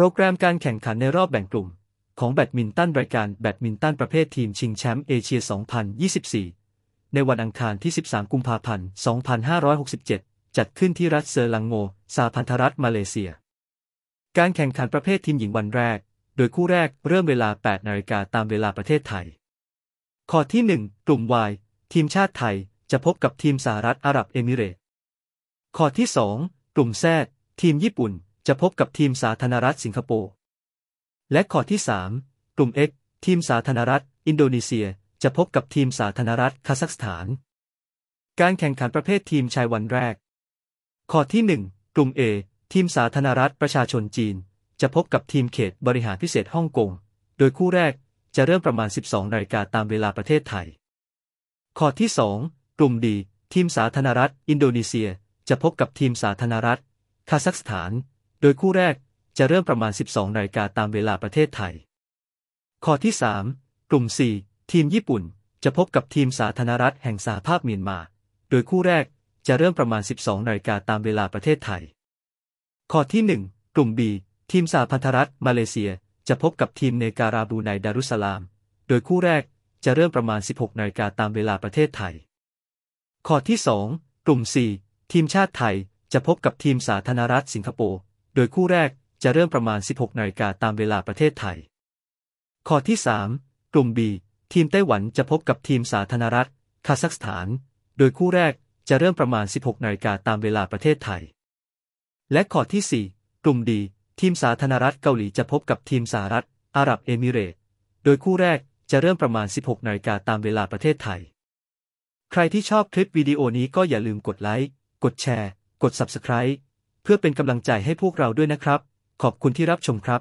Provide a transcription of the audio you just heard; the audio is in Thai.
โปรแกรมการแข่งขันในรอบแบ่งกลุ่ม ของแบดมินตันรายการแบดมินตันประเภททีมชิงแชมป์เอเชีย 2024 ในวันอังคารที่ 13 กุมภาพันธ์2567 จัดขึ้นที่รัฐเซอร์ลังโง สาพันธรัฐ มาเลเซีย การแข่งขันประเภททีมหญิงวันแรก โดยคู่แรกเริ่มเวลา 8นาฬิกาตามเวลาประเทศไทย ข้อที่ 1 กลุ่ม Y ทีมชาติไทย จะพบกับทีมสหรัฐอาหรับเอมิเรต ข้อที่ 2 กลุ่มแซดทีมญี่ปุ่นจะพบกับทีมสาธารณรัฐสิงคโปร์ และข้อที่ 3 กลุ่ม X ทีมสาธารณรัฐ อินโดนีเซีย จะพบกับทีมสาธารณรัฐคาซัคสถาน การแข่งขันประเภททีมชายวันแรก ข้อที่ 1 กลุ่ม A ทีมสาธารณรัฐประชาชนจีน จะพบกับทีมเขตบริหารพิเศษฮ่องกง โดยคู่แรกจะเริ่มประมาณ 12นาฬิกาตามเวลาประเทศไทย ข้อที่ 2 กลุ่มดี ทีมสาธารณรัฐอินโดนีเซีย จะพบกับทีมสาธารณรัฐคาซัคสถานโดยคู่แรกจะเริ่มประมาณ 12 นาฬิกาตามเวลาประเทศไทย ข้อที่ 3 กลุ่ม 4 ทีมญี่ปุ่น จะพบกับทีมสาธารณรัฐแห่งสหภาพเมียนมา โดยคู่แรกจะเริ่มประมาณ 12 นาฬิกาตามเวลาประเทศไทย ข้อที่ 1 กลุ่ม B ทีมสาพันธรัฐมาเลเซียจะพบกับทีมเนการาบูไนดารุสลาม โดยคู่แรกจะเริ่มประมาณ 16 นาฬิกาตามเวลาประเทศไทย ข้อที่ 2 กลุ่ม 4 ทีมชาติไทยจะพบกับทีมสาธารณรัฐสิงคโปร์โดยคู่แรกจะเริ่มประมาณ 16นาฬิกาตามเวลาประเทศไทย ข้อที่ 3 กลุ่ม B ทีมไต้หวันจะพบกับทีมสาธารณรัฐคาซัคสถาน โดยคู่แรกจะเริ่มประมาณ 16นาฬิกาตามเวลาประเทศไทย และข้อที่ 4 กลุ่ม D ทีมสาธารณรัฐเกาหลีจะพบกับทีมสหรัฐอาหรับเอมิเรตโดยคู่แรกจะเริ่มประมาณ 16นาฬิกาตามเวลาประเทศไทย ใครที่ชอบคลิปวิดีโอนี้ก็อย่าลืมกดไลค์ กดแชร์ กด Subscribe พื่อเป็นกำลังใจให้พวกเราด้วยนะครับ ขอบคุณที่รับชมครับ